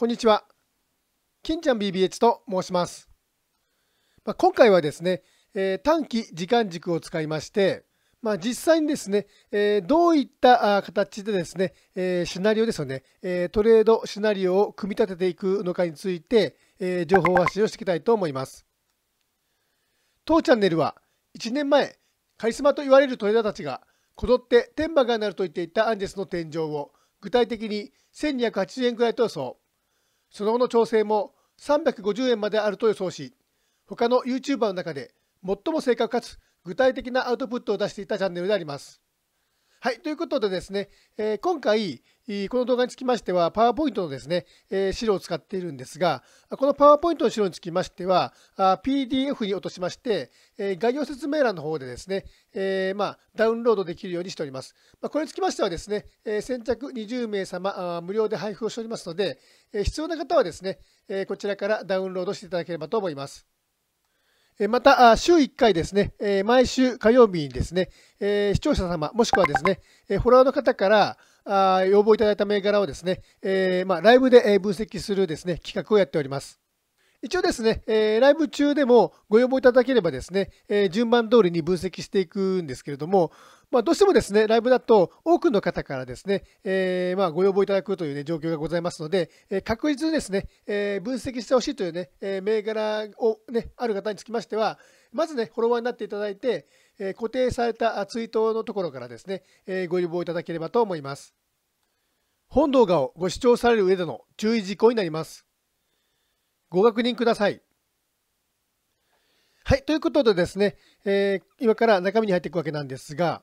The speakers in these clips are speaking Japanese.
こんにちは。金ちゃん BBH と申します。まあ、今回はですね、えー、短期時間軸を使いまして、まあ、実際にですね、えー、どういった形でですね、えー、シナリオですよね、えトレードシナリオを組み立てていくのかについて、え情報発信をしていきたいと思います。当チャンネルは1年前、カリスマと言われるトレーダーたちが、こぞって天馬がなると言っていたアンジェスの天井を具体的に1280円くらいと予想。その後の調整も350円まであると予想し、他の YouTuber の中で最も正確かつ具体的なアウトプットを出していたチャンネルであります。はい、ということでですね、えー、今回、この動画につきましては、パワーポイントのですね、えー、資料を使っているんですが、このパワーポイントの資料につきましては、PDF に落としまして、えー、概要説明欄の方でですね、えー、まあ、ダウンロードできるようにしております。まあ、これにつきましてはですね、え先着20名様無料で配布をしておりますので、え必要な方はですね、えこちらからダウンロードしていただければと思います。また、週1回ですね、毎週火曜日にですね、視聴者様、もしくはですね、フォロワーの方から、要望いただいた銘柄をですね、まライブで分析するですね、企画をやっております。一応ですね、えー、ライブ中でもご要望いただければですね、えー、順番通りに分析していくんですけれども、まあ、どうしてもですね、ライブだと多くの方からですね、えー、まあご要望いただくという、ね、状況がございますので、え確実にですね、え分析してほしいというね、え銘柄を、ね、ある方につきましては、まずね、フォロワーになっていただいて、え固定されたツイートのところからですね、えご要望いただければと思います。本動画をご視聴される上での注意事項になります。ご確認ください。はい、ということでですね、えー、今から中身に入っていくわけなんですが、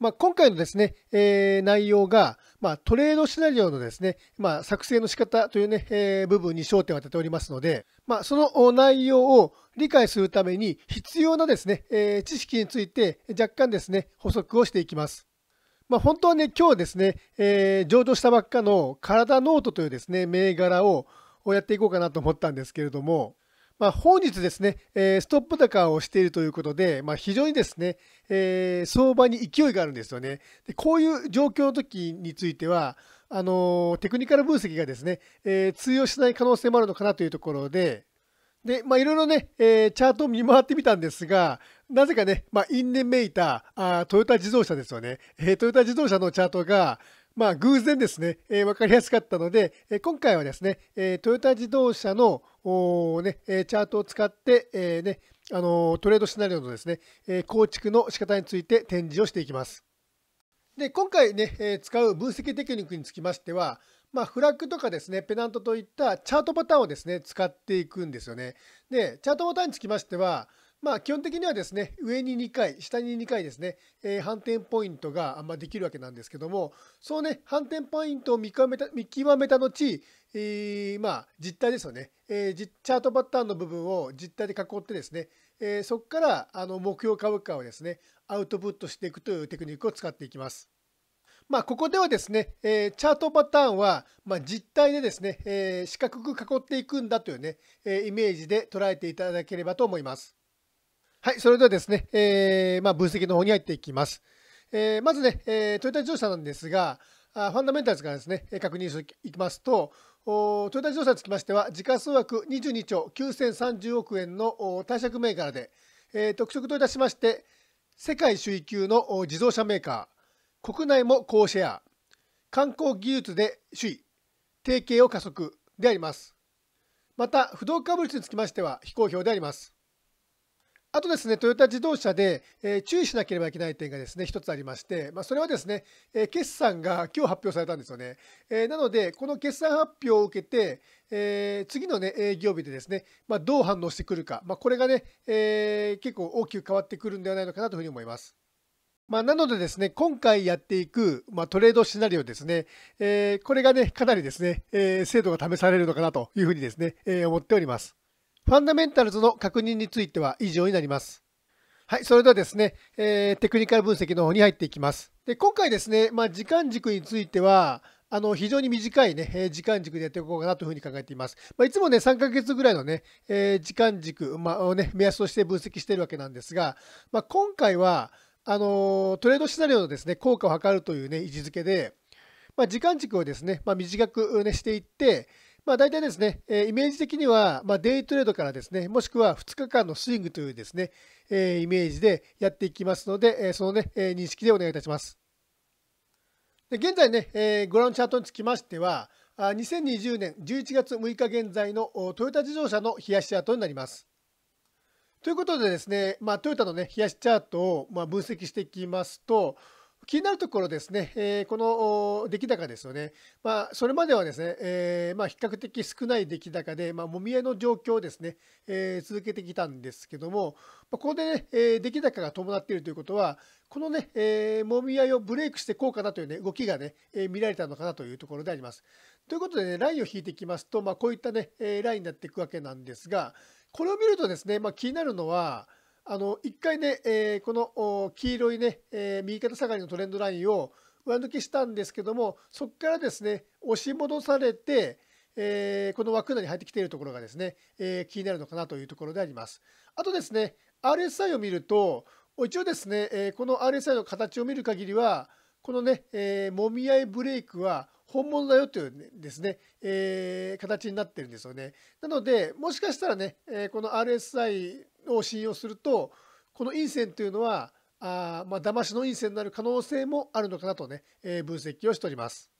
まあ、今回のですね、えー、内容が、まあ、トレードシナリオのですね、まあ、作成の仕方というね、えー、部分に焦点を当てておりますので、まあ、その内容を理解するために必要なですね、えー、知識について若干ですね、補足をしていきます。まあ、本当はね、今日ですね、えー、上場したばっかの体ノートというですね、銘柄ををやっていこうかなと思ったんですけれども、まあ、本日ですね、えストップ高をしているということで、まあ、非常にですね、えー、相場に勢いがあるんですよね。でこういう状況の時については、あのテクニカル分析がですね、えー、通用しない可能性もあるのかなというところで、で、まあ、いろいろね、えー、チャートを見回ってみたんですが、なぜかね、まあ、ンメめター、あトヨタ自動車ですよね、えー、トヨタ自動車のチャートが、まあ偶然ですね、えー、分かりやすかったので、えー、今回はですね、えー、トヨタ自動車のね、チャートを使って、えー、ね、あのトレードシナリオのですね、え構築の仕方について展示をしていきます。で今回ね、え使う分析テクニックにつきましては、まあ、フラッグとかですね、ペナントといったチャートパターンをですね、使っていくんですよね。で、チャートパターンにつきましては、まあ、基本的にはですね、上に2回、下に2回ですね、えー、反転ポイントが、まできるわけなんですけども、そのね、反転ポイントを見極めた見極めた後、えー、まあ、実体ですよね、えー、チャートパターンの部分を実体で囲ってですね、えー、そこからあの目標株価をですね、アウトプットしていくというテクニックを使っていきます。まあ、ここではですね、えー、チャートパターンは、まあ、実体でですね、えー、四角く囲っていくんだというね、えー、イメージで捉えていただければと思います。はい、それではですね、えー、まあ、分析の方に入っていきます。えー、まずね、えー、トヨタ自動車なんですが、あファンダメンタルズからですね、確認していきますと、トヨタ自動車につきましては、時価総額22兆9030億円の貸借銘柄で、えー、特色といたしまして、世界首位級の自動車メーカー、国内も高シェア、観光技術で首位、提携を加速であります。また、不動株率につきましては非公表であります。あとですね、トヨタ自動車で、え注意しなければいけない点がですね、一つありまして、まあ、それはですね、え決算が今日発表されたんですよね。えなので、この決算発表を受けて、え次のね、営業日でですね、まあ、どう反応してくるか、まあ、これがね、え結構大きく変わってくるんではないのかなというふうに思います。まあ、なのでですね、今回やっていく、まあ、トレードシナリオですね、えー、これがね、かなりですね、えー、精度が試されるのかなというふうにですね、えー、思っております。ファンダメンタルズの確認については以上になります。はい、それではですね、えー、テクニカル分析の方に入っていきます。で今回ですね、まあ、時間軸については、あの非常に短い、ね、時間軸でやっていこうかなというふうに考えています。まあ、いつもね、3ヶ月ぐらいのね、えー、時間軸、まあ、をね、目安として分析しているわけなんですが、まあ、今回は、あのトレードシナリオのですね、効果を測るというね、位置づけで、まあ、時間軸をですね、まあ、短く、ね、していって、まあ、大体ですね、えイメージ的には、まデイトレードからですね、もしくは2日間のスイングというですね、えイメージでやっていきますので、えそのね、え認識でお願いいたします。で現在ね、えご覧のチャートにつきましては、2020年11月6日現在のトヨタ自動車の冷やしチャートになります。ということでですね、まあ、トヨタのね、冷やしチャートをま分析していきますと、気になるところですね、えー、この出来高ですよね、まあ、それまではですね、えー、まあ、比較的少ない出来高で、まあ、もみ合いの状況をですね、えー、続けてきたんですけども、まあ、ここでね、えー、出来高が伴っているということは、このね、えー、もみ合いをブレイクしてこうかなというね、動きがね、えー、見られたのかなというところであります。ということでね、ラインを引いていきますと、まあ、こういったね、えー、ラインになっていくわけなんですが、これを見るとですね、まあ、気になるのは、あの1回ね、えー、この黄色いね、えー、右肩下がりのトレンドラインを上抜けしたんですけどもそこからですね押し戻されて、えー、この枠内に入ってきているところがですね、え気になるのかなというところであります。あとですね RSI を見ると一応ですね、えこの RSI の形を見る限りはこのね、えもみ合いブレイクは本物だよというですね、えー、形になってるんですよね。なので、もしかしたらね、えー、この RSI を信用するとこの陰線というのはあまあ騙しの陰線になる可能性もあるのかなとね、えー、分析をしております。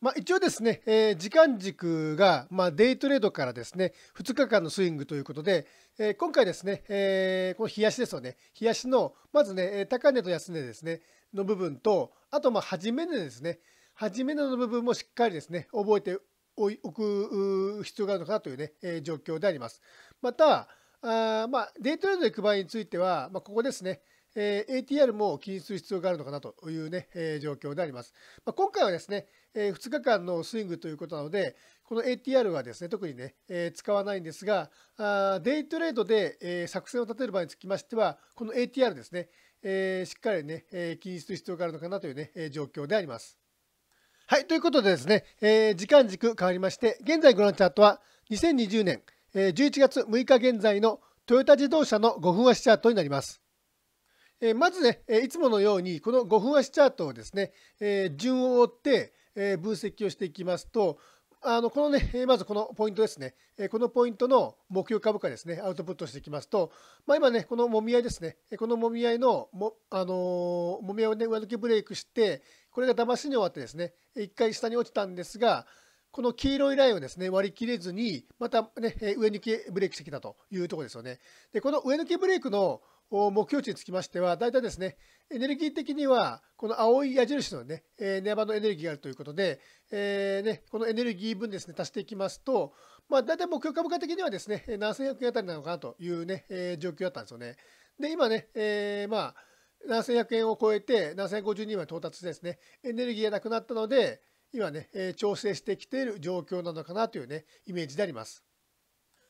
まあ、一応ですね、えー、時間軸が、まあ、デイトレードからですね、2日間のスイングということで、えー、今回ですね、えー、この冷やしですよね、冷やしの、まずね、高値と安値ですね、の部分と、あと、まあ、初め値ですね、初め値の部分もしっかりですね、覚えておく必要があるのかなというね、え状況であります。また、あまあ、デイトレードで行く場合については、まあ、ここですね、えー、ATR も気にする必要があるのかなというね、えー、状況であります。まあ、今回はですね、えー、2日間のスイングということなので、この ATR はですね、特にね、えー、使わないんですが、あデイトレードで、え作戦を立てる場合につきましては、この ATR ですね、えしっかりね、え気にする必要があるのかなというね、え状況であります。はい、ということでですね、え時間軸変わりまして、現在ご覧のチャートは2020年、11月6日現在のトヨタ自動車の5分足チャートになります。まずね、いつものようにこの5分足チャートをですね、順を追って、分析をしていきますと、あのこのね、まずこのポイントですね、このポイントの目標株価ですね、アウトプットしていきますと、まあ、今ね、このもみ合いですね、このもみ合いのも、あのもみ合いをね、上抜けブレイクして、これが騙しに終わってですね、一回下に落ちたんですが、この黄色いラインをですね、割り切れずに、またね、上抜けブレークしてきたというところですよね。で、この上抜けブレークの目標値につきましては、大体ですね、エネルギー的には、この青い矢印のね、値幅のエネルギーがあるということで、えー、ね、このエネルギー分ですね、足していきますと、まあ、大体目標株価的にはですね、7100円あたりなのかなというね、えー、状況だったんですよね。で、今ね、えー、まあ、7100円を超えて、7 0 5 0円まで到達してですね、エネルギーがなくなったので、今ね、え調整してきている状況なのかなというね、イメージであります。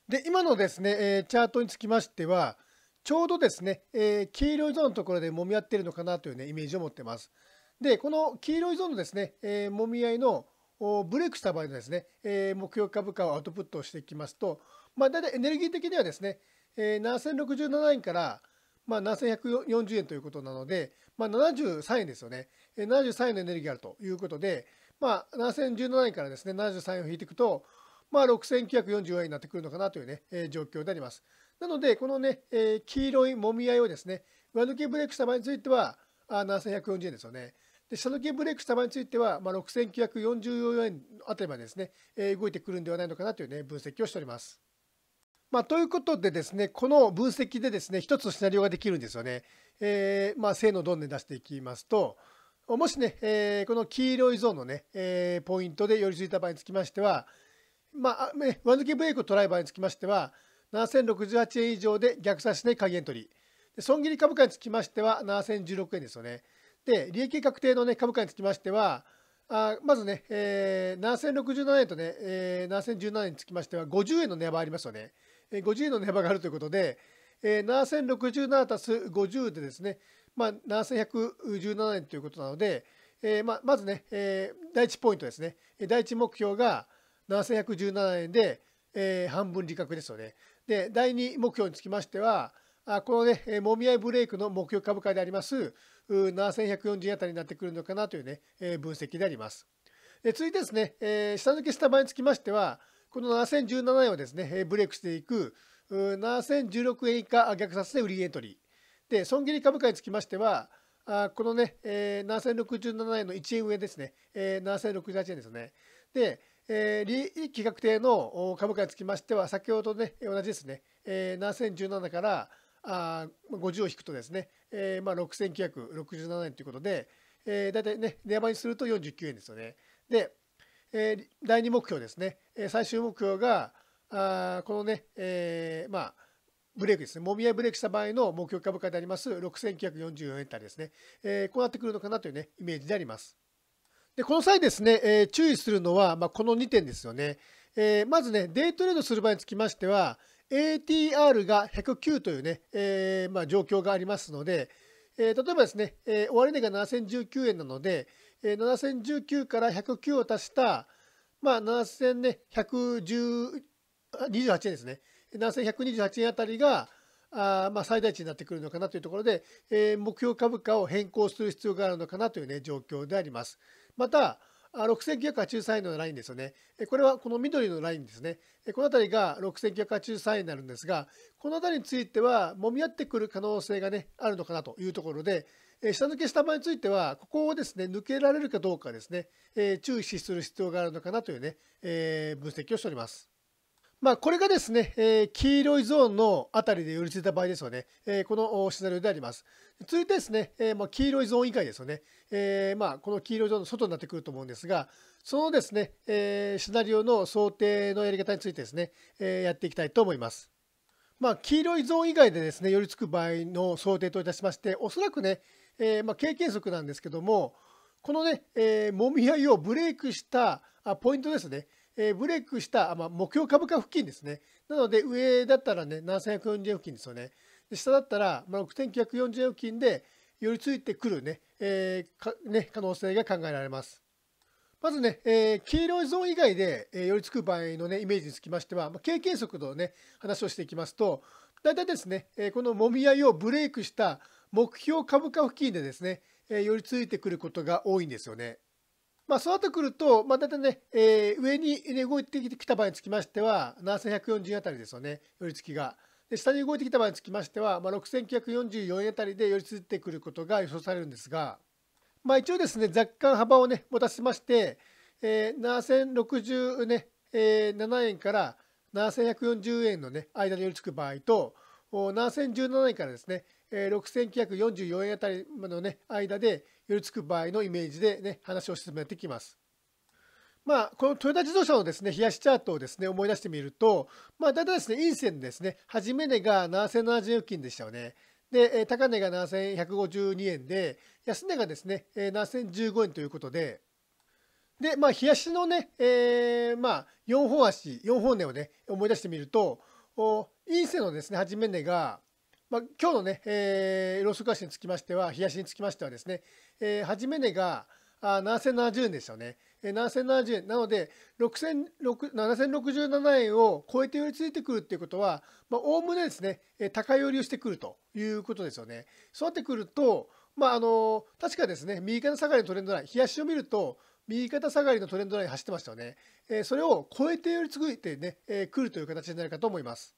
で、今のですね、えチャートにつきましては、ちょうどですね、え黄色いゾーンのところで揉み合っているのかなというね、イメージを持ってます。で、この黄色いゾーンのですね、えー、揉み合いのブレイクした場合のですね、えー、目標株価をアウトプットしていきますと、まあ、大体エネルギー的にはですね、えー、7067円から、まあ、7140円ということなので、まあ、73円ですよね、73円のエネルギーがあるということで、まあ、7017円からですね、73円を引いていくと、まあ、6944円になってくるのかなというね、えー、状況であります。なので、このね、えー、黄色いもみ合いをですね、上抜けブレイクした場合については、あ7140円ですよね。で、下抜けブレイクした場合については、まあ、6944円あたりまでですね、えー、動いてくるんではないのかなというね、分析をしております。まあ、ということでですね、この分析でですね、一つシナリオができるんですよね。えー、まあ、出していきますと、もしね、えー、この黄色いゾーンのね、えー、ポイントで寄り付いた場合につきましては、まあ、ね、上抜けブレイクを捉える場合につきましては、7068円以上で逆差しで鍵限取り。損切り株価につきましては、7016円ですよね。で、利益確定の、ね、株価につきましては、あまずね、えー、7067円とね、えー、7017円につきましては、50円の値幅ありますよね。えー、50円の値幅があるということで、えー、7067足す50でですね、まあ、7117円ということなので、えーまあ、まずね、えー、第1ポイントですね。第1目標が7117円で、えー、半分利確ですので、で、第2目標につきましては、あこのね、もみ合いブレイクの目標株価であります、7140円あたりになってくるのかなというね、えー、分析であります。で続いてですね、えー、下抜けした場合につきましては、この7017円をですね、ブレイクしていく、7016円以下逆殺で売りエントリー。で損切り株価につきましてはあこのね、えー、7067円の1円上ですね、えー、7068円ですねで、えー、利益確定の株価につきましては先ほどね同じですね、えー、7017からあ50を引くとですね、えーまあ、6967円ということで、えー、大体ね値幅にすると49円ですよねで、えー、第2目標ですね、えー、最終目標があこのね、えー、まあブレイクですね、もみ合いブレイクした場合の目標株価であります6944円台ですね、えー、こうなってくるのかなという、ね、イメージであります。でこの際ですね、えー、注意するのは、まあ、この2点ですよね。えー、まずね、デイトレードする場合につきましては、ATR が109というね、えー、まあ、状況がありますので、えー、例えばですね、えー、終値が7019円なので、えー、7019から109を足した、まあ、7128円ですね。7128円あたりが、あまあ、最大値になってくるのかなというところで、えー、目標株価を変更する必要があるのかなという、ね、状況であります。また、6983円のラインですよね。これはこの緑のラインですね。この辺りが6983円になるんですが、この辺りについては、もみ合ってくる可能性が、ね、あるのかなというところで、下抜けした場合については、ここをですね、抜けられるかどうかですね、注視する必要があるのかなというね、えー、分析をしております。まあ、これがですね、えー、黄色いゾーンのあたりで寄り付いた場合ですよね、えー、このシナリオであります。続いてですね、えー、黄色いゾーン以外ですよね、えー、まあ、この黄色いゾーンの外になってくると思うんですが、そのですね、えー、シナリオの想定のやり方についてですね、えー、やっていきたいと思います。まあ、黄色いゾーン以外でですね、寄り付く場合の想定といたしまして、おそらくね、えー、まあ、経験則なんですけども、このね、えー、もみ合いをブレイクしたポイントですね、えー、ブレイクした、まあ、目標株価付近ですね。なので、上だったらね、7140円付近ですよね。で下だったら、まあ、6940円付近で寄り付いてくるね、えー、ね可能性が考えられます。まずね、えー、黄色いゾーン以外で、えー、寄り付く場合のね、イメージにつきましては、まあ、経験速度のね、話をしていきますと、大体ですね、えー、このもみ合いをブレイクした目標株価付近でですね、えー、寄り付いてくることが多いんですよね。まあ、そうなってくると、まあ、大体ね、えー、上に、ね、動いてきた場合につきましては、7140円あたりですよね、寄り付きが。で下に動いてきた場合につきましては、まあ、6944円あたりで寄り付いてくることが予想されるんですが、まあ、一応ですね、若干幅をね、持たせまして、えー、7067、ねえー、円から7140円のね、間で寄り付く場合と、7017円からですね、えー、6944円あたりの、ね、間で寄り付く場合のイメージで、ね、話を進めてきます。まあ、このトヨタ自動車のですね、冷やしチャートをですね、思い出してみると、まあ、だいたいですね、陰線ですね、初め値が7070円付近でしたよね。で、高値が7152円で、安値がですね、7015円ということで、で、まあ、冷やしのね、えー、まあ、4本足、4本値をね、思い出してみると、インセのですね、始め値が、まあ、今日のね、えー、ロスカシにつきましては、冷やしにつきましてはですね、えー、始め値があ7070円ですよね。えー、7070円。なので、7067円を超えて寄りついてくるっていうことは、おおむねですね、高寄りをしてくるということですよね。そうなってくると、まあ、あの確かですね、右肩下がりのトレンドライン、冷やしを見ると、右肩下がりのトレンドライン走ってましたよね。えー、それを超えて寄りついてね、えー、るという形になるかと思います。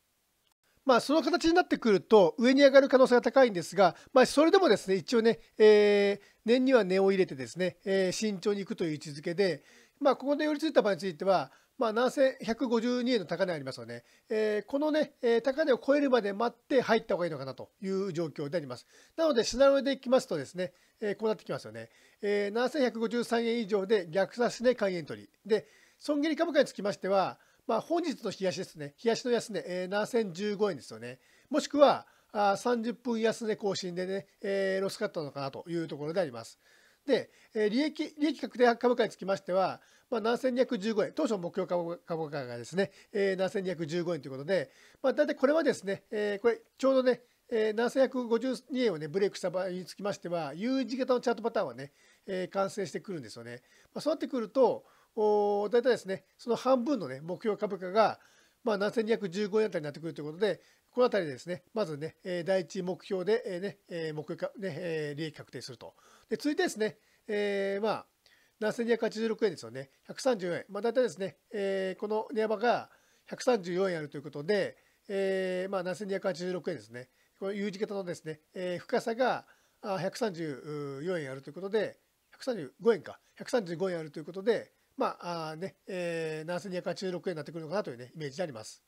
まあ、その形になってくると上に上がる可能性が高いんですが、まあ、それでもですね一応ね、えー、念には念を入れてですね、えー、慎重にいくという位置づけで、まあ、ここで寄りついた場合については、まあ、7152円の高値ありますよね、えー、このね、え高値を超えるまで待って入った方がいいのかなという状況であります。なので、シナリオでいきますとですね、えこうなってきますよね、え7153円以上で逆差しで、還開取り。で、損切り株価につきましては、まあ、本日の冷やしですね、冷やしの安値、えー、7015円ですよね。もしくは、あ30分安値更新でね、えー、ロスカットなのかなというところであります。で、えー、利益利益確定株価につきましては、まあ、7215円、当初の目標株価がですね、えー、7215円ということで、まあ、大体これはですね、えー、これちょうどね、えー、7152円をね、ブレイクした場合につきましては、U 字型のチャートパターンはね、えー、完成してくるんですよね。まあ、そうなってくると、大体ですね、その半分の、ね、目標株価が、まあ、7215円あたりになってくるということで、このあたりでですね、まずね、第一目標で、ね、目標か、ね、利益確定すると。で続いてですね、えー、まあ、7286円ですよね、134円、まあ、大体ですね、えー、この値幅が134円あるということで、えーまあ、7286円ですね、この U 字型のですね、えー、深さが134円あるということで、135円か、135円あるということで、まああね、えー、南西286円になってくるのかなという、ね、イメージであります。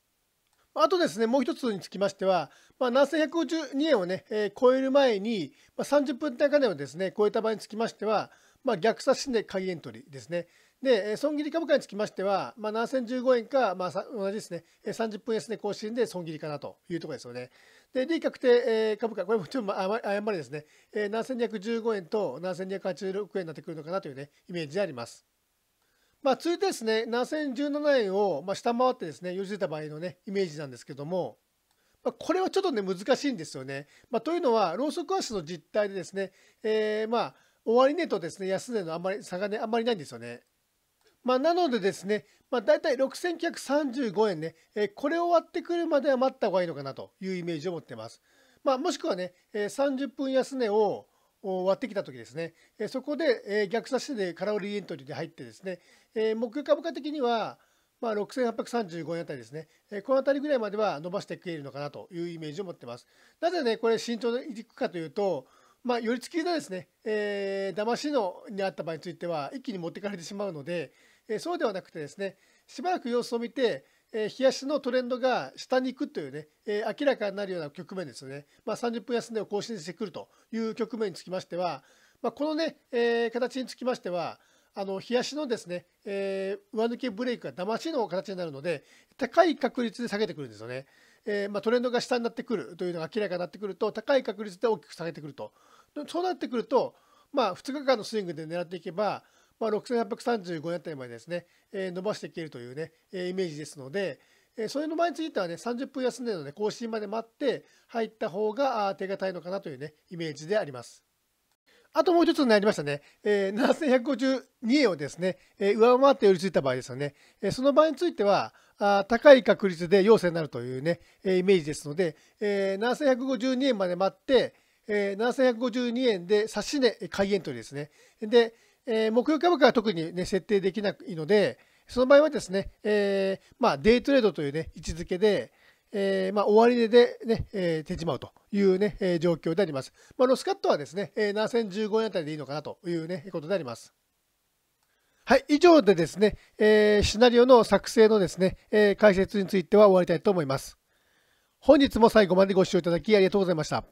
あとですね、もう一つにつきましては、まあ、7152円をね、えー、超える前に、まあ、30分高値をですね、超えた場合につきましては、まあ、逆差しで鍵エントリーですね。で、え損切り株価につきましては、まあ、7015円か、まあ、同じですね、え30分安値更新で損切りかなというところですよね。で、利確定え株価、これもちょっと誤りですね、え7215円と7286円になってくるのかなというね、イメージであります。まあ、続いてですね、7017円をま下回ってですね、よじれた場合のね、イメージなんですけども、まあ、これはちょっとね、難しいんですよね。まあ、というのは、ローソク足の実態でですね、えー、まあ、終値とですね、安値のあまり差がね、あんまりないんですよね。まあ、なのでですね、まあ、大体6935円ね、えー、これ終わってくるまでは待った方がいいのかなというイメージを持ってます。まあ、もしくはね、えー、30分安値をを割ってきたときですね、そこで逆差しで空売りエントリーで入ってですね、目標株価的には、まあ、6835円あたりですね、このあたりぐらいまでは伸ばしてくれるのかなというイメージを持ってます。なぜね、これ慎重にいくかというと、まあ、寄り付きのですね、えー、騙しのにあった場合については、一気に持っていかれてしまうので、えそうではなくてですね、しばらく様子を見て、えー、冷やしのトレンドが下に行くというね、えー、明らかになるような局面ですよね。まあ、30分安値を更新してくるという局面につきましては、まあ、このね、えー、形につきましては、あの、冷やしのですね、え上抜けブレイクがだましの形になるので、高い確率で下げてくるんですよね。えまあ、トレンドが下になってくるというのが明らかになってくると、高い確率で大きく下げてくると。そうなってくると、まあ、2日間のスイングで狙っていけば、まあ、6835円あたりまでですね、えー、伸ばしていけるというね、えー、イメージですので、えー、それの前についてはね、30分休んでの、で、更新まで待って入った方が手堅いのかなというね、イメージであります。あともう一つになりましたね、えー、7152円をですね、えー、上回って寄り付いた場合ですよね、えー、その場合については、あ高い確率で陽性になるというね、えー、イメージですので、えー、7152円まで待って、えー、7152円で差し値開演というですね、で、えー、木曜株価は特に、ね、設定できないので、その場合はですね、えー、まあ、デイトレードという、ね、位置づけで、えー、まあ、終値でね、ねえー、手締まうというね、ねえ状況であります。まあ、ロスカットはですね、えー、7015円あたりでいいのかなという、ね、ことであります。はい、以上でですね、えー、シナリオの作成のですね、え解説については終わりたいと思います。本日も最後までご視聴いただきありがとうございました。